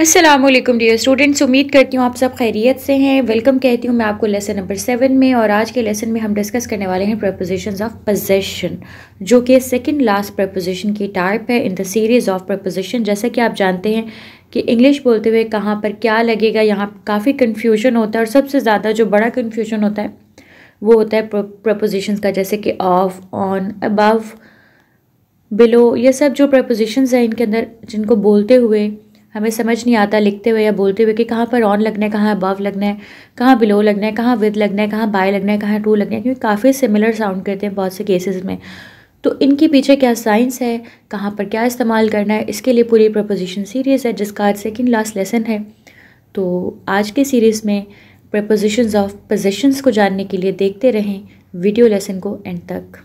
Aslam dear students उम्मीद करती हूँ आप सब खैरियत से हैं वेलकम कहती हूँ मैं आपको लेसन नंबर सेवन में और आज के लेसन में हम डिस्कस करने वाले हैं प्रपोजिशन ऑफ पोजेशन जो कि सेकेंड लास्ट प्रपोजिशन की टाइप है in the series of preposition जैसा कि आप जानते हैं कि इंग्लिश बोलते हुए कहाँ पर क्या लगेगा यहाँ काफ़ी कन्फ्यूजन होता है और सबसे ज़्यादा जो बड़ा कन्फ्यूजन होता है वो होता है प्रपोजिशन का जैसे कि ऑफ ऑन अबव बिलो ये सब जो प्रपोजिशन हैं इनके अंदर जिनको बोलते हुए हमें समझ नहीं आता लिखते हुए या बोलते हुए कि कहाँ पर ऑन लगना है कहाँ अबव लगना है कहाँ बिलो लगना है कहाँ विद लगना है कहाँ बाय लगना है कहाँ टू लगना है क्योंकि काफ़ी सिमिलर साउंड करते हैं बहुत से केसेस में तो इनके पीछे क्या साइंस है कहाँ पर क्या इस्तेमाल करना है इसके लिए पूरी प्रपोजिशन सीरीज़ है जिसका आज सेकेंड लास्ट लेसन है तो आज के सीरीज़ में प्रपोजिशन ऑफ पोजिशंस को जानने के लिए देखते रहें वीडियो लेसन को एंड तक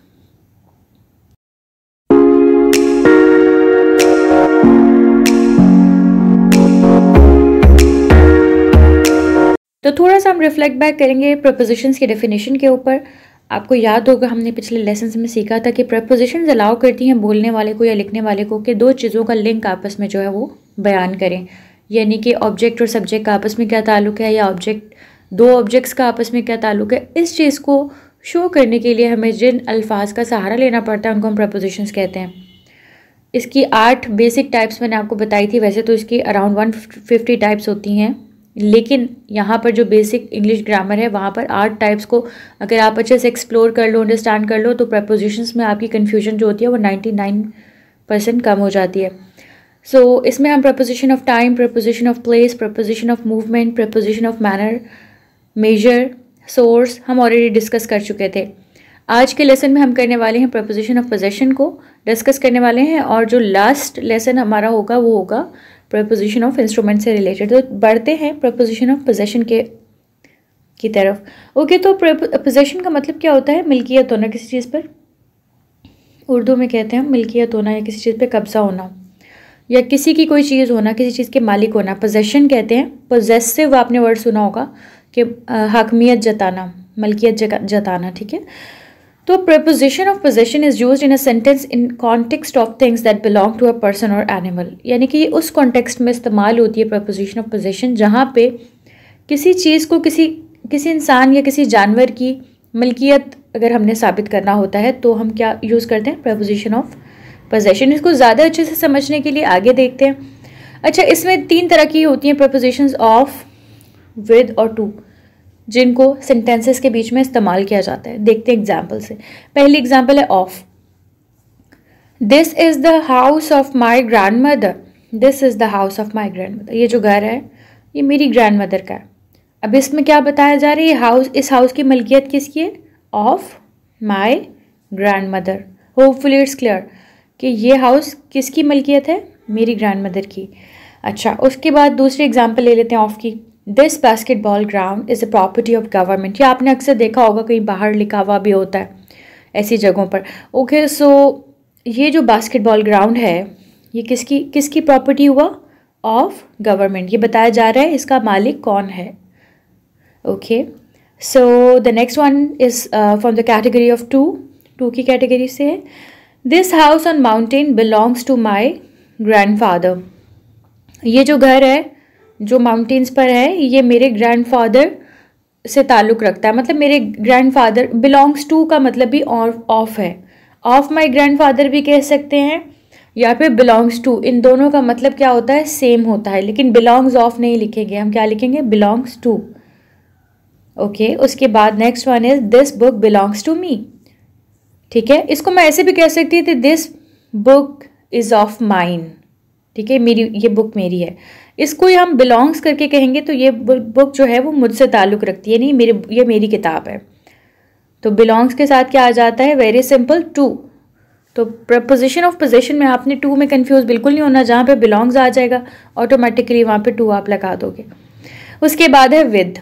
तो थोड़ा सा हम रिफ्लेक्ट बैक करेंगे प्रपोजिशंस के डेफिनेशन के ऊपर आपको याद होगा हमने पिछले लेसन में सीखा था कि प्रपोजिशन अलाउ करती हैं बोलने वाले को या लिखने वाले को कि दो चीज़ों का लिंक आपस में जो है वो बयान करें यानी कि ऑब्जेक्ट और सब्जेक्ट का आपस में क्या ताल्लुक है या ऑब्जेक्ट दो ऑब्जेक्ट्स का आपस में क्या ताल्लुक है इस चीज़ को शो करने के लिए हमें जिन अल्फाज का सहारा लेना पड़ता है उनको हम प्रपोजिशंस कहते हैं इसकी आठ बेसिक टाइप्स मैंने आपको बताई थी वैसे तो इसकी अराउंड वन फिफ्टी टाइप्स होती हैं लेकिन यहाँ पर जो बेसिक इंग्लिश ग्रामर है वहाँ पर आठ टाइप्स को अगर आप अच्छे से एक्सप्लोर कर लो अंडरस्टैंड कर लो तो प्रपोजिशंस में आपकी कन्फ्यूजन जो होती है वो नाइन्टी नाइन परसेंट कम हो जाती है सो so, इसमें हम preposition of time preposition of place preposition of movement preposition of manner major source हम ऑलरेडी डिस्कस कर चुके थे आज के लेसन में हम करने वाले हैं प्रपोजिशन ऑफ पोजेशन को डिस्कस करने वाले हैं और जो लास्ट लेसन हमारा होगा वो होगा प्रपोजिशन ऑफ इंस्ट्रूमेंट से रिलेटेड तो बढ़ते हैं प्रपोजिशन ऑफ पोजेशन के की तरफ ओके okay, तो पोजेशन का मतलब क्या होता है मिल्कियत होना किसी चीज़ पर उर्दू में कहते हैं मिल्कियत होना या किसी चीज़ पर कब्ज़ा होना या किसी की कोई चीज़ होना किसी चीज़ के मालिक होना पोजेशन कहते हैं पोजेसिव आपने वर्ड सुना होगा कि हाकमियत जताना मलकियत जताना ठीक है तो preposition of possession is use in a sentence in context of things that belong to a person और एनिमल यानी कि उस कॉन्टेक्स्ट में इस्तेमाल होती है प्रपोजिशन ऑफ पोजिशन जहाँ पे किसी चीज़ को किसी किसी इंसान या किसी जानवर की मिल्कियत अगर हमने साबित करना होता है तो हम क्या यूज़ करते हैं प्रपोजिशन ऑफ पोजेशन इसको ज़्यादा अच्छे से समझने के लिए आगे देखते हैं अच्छा इसमें तीन तरह की होती हैं प्रपोजिशन ऑफ विद और टू जिनको सेंटेंसेस के बीच में इस्तेमाल किया जाता है देखते हैं एग्जाम्पल से पहली एग्जाम्पल है of this is the house of my grand mother this is the house of my grand mother ये जो घर है ये मेरी ग्रैंड मदर का है अब इसमें क्या बताया जा रहा है ये हाउस इस हाउस की मलकियत किसकी है of my grand mother hopefully it's clear कि ये हाउस किसकी मलकियत है मेरी ग्रैंड मदर की अच्छा उसके बाद दूसरी एग्जाम्पल ले लेते हैं ऑफ की this basketball ground is a property of government या आपने अक्सर देखा होगा कहीं बाहर लिखा हुआ भी होता है ऐसी जगहों पर ओके okay, सो so, ये जो बास्केटबॉल ग्राउंड है ये किसकी किसकी प्रॉपर्टी हुआ ऑफ गवर्नमेंट ये बताया जा रहा है इसका मालिक कौन है okay so the next one is from the category of to to की कैटेगरी से है this house on mountain belongs to my grand father ये जो घर है जो माउंटेन्स पर है ये मेरे ग्रैंडफादर से ताल्लुक़ रखता है मतलब मेरे ग्रैंडफादर बिलोंग्स टू का मतलब भी ऑफ है ऑफ माई ग्रैंडफादर भी कह सकते हैं या फिर बिलोंग्स टू इन दोनों का मतलब क्या होता है सेम होता है लेकिन बिलोंग्स ऑफ नहीं लिखेंगे हम क्या लिखेंगे बिलोंग्स टू ओके उसके बाद next one is this book belongs to me ठीक है इसको मैं ऐसे भी कह सकती थी this book is of mine ठीक है मेरी ये बुक मेरी है इसको हम बिलोंग्स करके कहेंगे तो ये बुक जो है वो मुझसे ताल्लुक़ रखती है नहीं मेरे ये मेरी किताब है तो बिलोंग्स के साथ क्या आ जाता है वेरी सिंपल टू तो प्रपोजिशन ऑफ पोजिशन में आपने टू में कन्फ्यूज़ बिल्कुल नहीं होना जहाँ पे बिलोंग्स आ जाएगा ऑटोमेटिकली वहाँ पे टू आप लगा दोगे उसके बाद है विद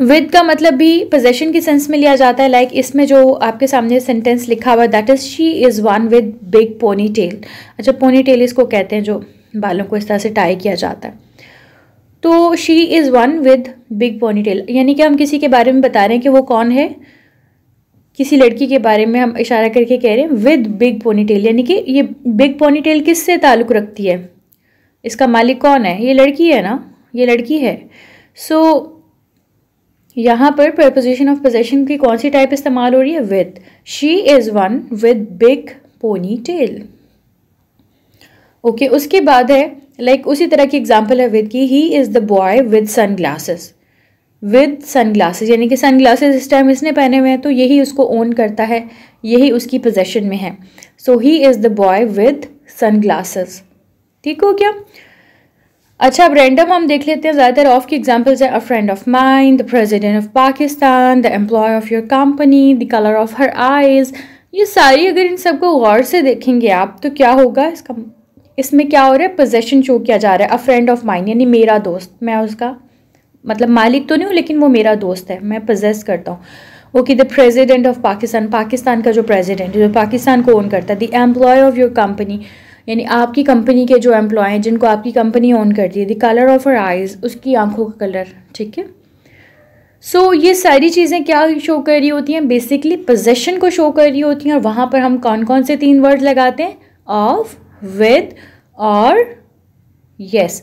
विद का मतलब भी पोजेशन के सेंस में लिया जाता है लाइक like इसमें जो आपके सामने सेंटेंस लिखा हुआ है that is she is one with big pony tail अच्छा पोनी टेल इसको कहते हैं जो बालों को इस तरह से टाई किया जाता है तो she is one with big pony tail यानी कि हम किसी के बारे में बता रहे हैं कि वो कौन है किसी लड़की के बारे में हम इशारा करके कह रहे हैं विद बिग पोनी टेल यानी कि ये बिग पोनी टेल किस से ताल्लुक़ रखती है इसका मालिक कौन है ये लड़की है ना ये लड़की है सो so, यहाँ पर प्रपोजिशन ऑफ पोजेशन की कौन सी टाइप इस्तेमाल हो रही है with she is one with big pony tail okay उसके बाद है लाइक like, उसी तरह की एग्जाम्पल है विद की he is the boy with sun glasses with sun glasses यानी कि सन ग्लासेज इस टाइम इसने पहने हुए हैं तो यही उसको ओन करता है यही उसकी पोजेशन में है so he is the boy with sun glasses ठीक हो गया अच्छा अब रैंडम हम देख लेते हैं ज़्यादातर ऑफ की एग्जांपल्स है a friend of mind the president of Pakistan the employee of your company the colour of her eyes ये सारी अगर इन सबको गौर से देखेंगे आप तो क्या होगा इसका इसमें क्या हो रहा है पोजेशन शो किया जा रहा है अ फ्रेंड ऑफ माइंड यानी मेरा दोस्त मैं उसका मतलब मालिक तो नहीं हूँ लेकिन वो मेरा दोस्त है मैं पोजेस करता हूँ okay the president of Pakistan Pakistan का जो प्रेजिडेंट है जो पाकिस्तान को ओन करता है the employee of your company यानी आपकी कंपनी के जो एम्प्लॉय हैं जिनको आपकी कंपनी ऑन करती है the colour of her eyes उसकी आंखों का कलर ठीक है सो so, ये सारी चीज़ें क्या शो कर रही होती हैं बेसिकली पोजेशन को शो कर रही होती हैं और वहाँ पर हम कौन कौन से तीन वर्ड लगाते हैं ऑफ विद और यस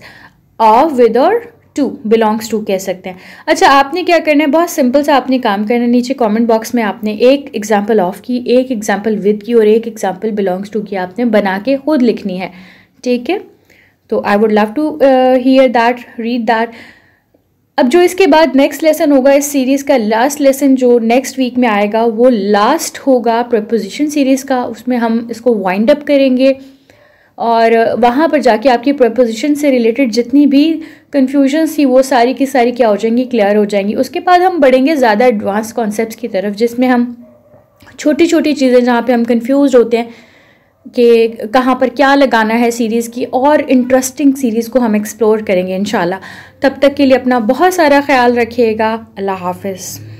ऑफ विद और टू बिलोंग्स टू कह सकते हैं अच्छा आपने क्या करना है बहुत सिंपल सा आपने काम करना है नीचे कमेंट बॉक्स में आपने एक एग्जांपल ऑफ की एक एग्जांपल विद की और एक एग्जांपल बिलोंग्स टू की आपने बना के खुद लिखनी है ठीक है तो I would love to hear that read that अब जो इसके बाद नेक्स्ट लेसन होगा इस सीरीज़ का लास्ट लेसन जो नेक्स्ट वीक में आएगा वो लास्ट होगा प्रपोजिशन सीरीज़ का उसमें हम इसको वाइंड अप करेंगे और वहाँ पर जाके आपकी प्रपोजिशन से रिलेटेड जितनी भी कन्फ्यूजन्स थी वो सारी की सारी क्या हो जाएंगी क्लियर हो जाएंगी उसके बाद हम बढ़ेंगे ज़्यादा एडवांस कॉन्सेप्ट की तरफ जिसमें हम छोटी छोटी चीज़ें जहाँ पे हम कन्फ्यूज़ होते हैं कि कहाँ पर क्या लगाना है सीरीज़ की और इंटरेस्टिंग सीरीज़ को हम एक्सप्लोर करेंगे इन तब तक के लिए अपना बहुत सारा ख्याल रखिएगा अल्लाह हाफिज़